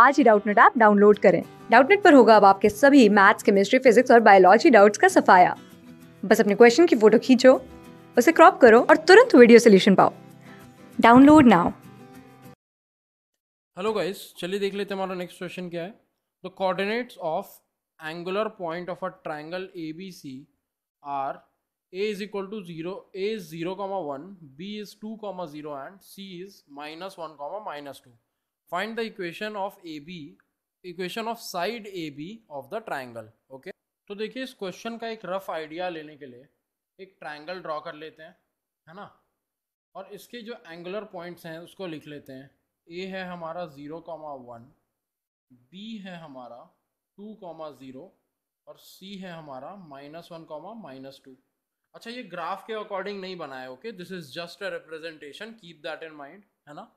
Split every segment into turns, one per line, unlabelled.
आज ही Doubtnut app download करें डाउटनेट पर होगा अब आपके सभी मैथ्स केमिस्ट्री फिजिक्स और बायोलॉजी डाउट्स का सफाया बस अपने क्वेश्चन की फोटो खींचो उसे क्रॉप करो और तुरंत वीडियो सोल्यूशन पाओ डाउनलोड नाउ
हेलो गाइस चलिए देख लेते हैं हमारा नेक्स्ट क्वेश्चन क्या है the coordinates of angular point of a triangle ABC are A is equal to zero A is zero comma one B is two comma zero and C is minus one comma minus two find the equation of A B equation of side A B of the triangle okay तो देखिए इस question का एक rough idea लेने के लिए एक triangle draw कर लेते हैं है ना और इसके जो एंगुलर पॉइंट्स हैं उसको लिख लेते हैं ए है हमारा ज़ीरो कॉमा वन बी है हमारा टू कॉमा ज़ीरो और सी है हमारा minus one comma minus two अच्छा ये ग्राफ के अकॉर्डिंग नहीं बनाया okay this is just a representation keep that in mind है ना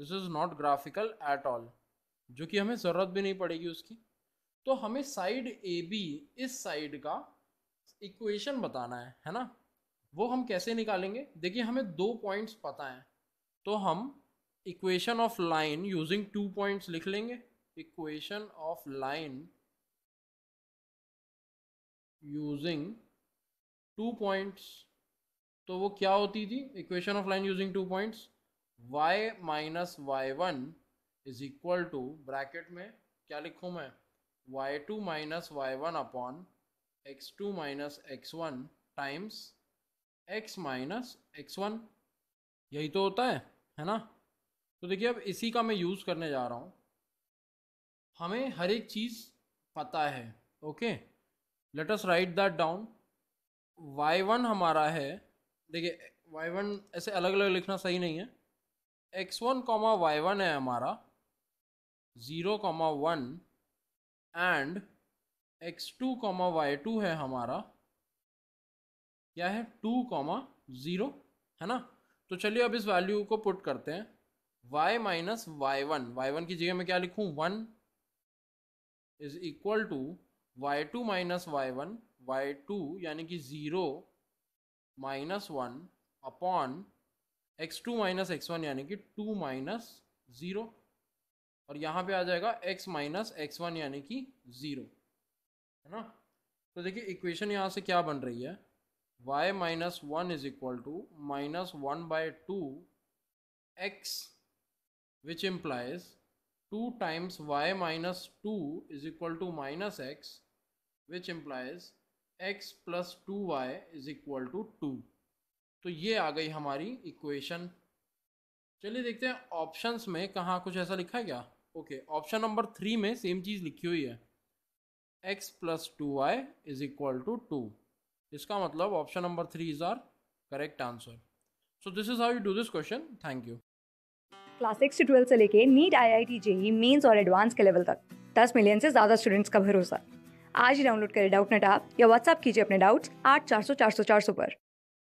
this is not graphical at all जो कि हमें ज़रूरत भी नहीं पड़ेगी उसकी तो हमें साइड ए बी इस साइड का इक्वेशन बताना है है ना वो हम कैसे निकालेंगे देखिए हमें दो पॉइंट्स पता हैं तो हम equation of line using two points लिख लेंगे equation of line using two points तो वो क्या होती थी equation of line using two points y minus y one is equal to bracket में क्या लिखूँ मैं y two minus y one upon x two minus x one times x minus x one यही तो होता है है ना तो देखिए अब इसी का मैं यूज़ करने जा रहा हूँ हमें हर एक चीज़ पता है okay let us write that down y one हमारा है देखिए वाई वन ऐसे अलग अलग लिखना सही नहीं है x one comma y one है हमारा zero comma one and x two comma y two है हमारा क्या है टू कॉमा ज़ीरो है ना तो चलिए अब इस वैल्यू को पुट करते हैं y minus y one y one की जगह मैं क्या लिखूँ one is equal to y two minus y one y two यानी कि zero minus one upon x two minus x one यानी कि टू माइनस ज़ीरो और यहाँ पे आ जाएगा एक्स माइनस एक्स वन यानी कि ज़ीरो है ना तो देखिए इक्वेशन यहाँ से क्या बन रही है y minus one is equal to minus one by two x which implies two times y minus two is equal to minus x which implies x plus two y is equal to two तो ये आ गई हमारी equation चलिए देखते हैं options में कहाँ कुछ ऐसा लिखा है क्या ओके ऑप्शन नंबर थ्री में सेम चीज़ लिखी हुई है x plus two y is equal to two इसका मतलब option number three is are correct answer so this is how you do this question thank you
class six से twelfth से लेके NEET I I T JEE Mains और advance के level तक दस million से ज़्यादा स्टूडेंट्स का भरोसा आज ही डाउनलोड करें डाउट नेट आप या व्हाट्सअप कीजिए अपने डाउट्स आठ चार सौ चार सौ चार सौ पर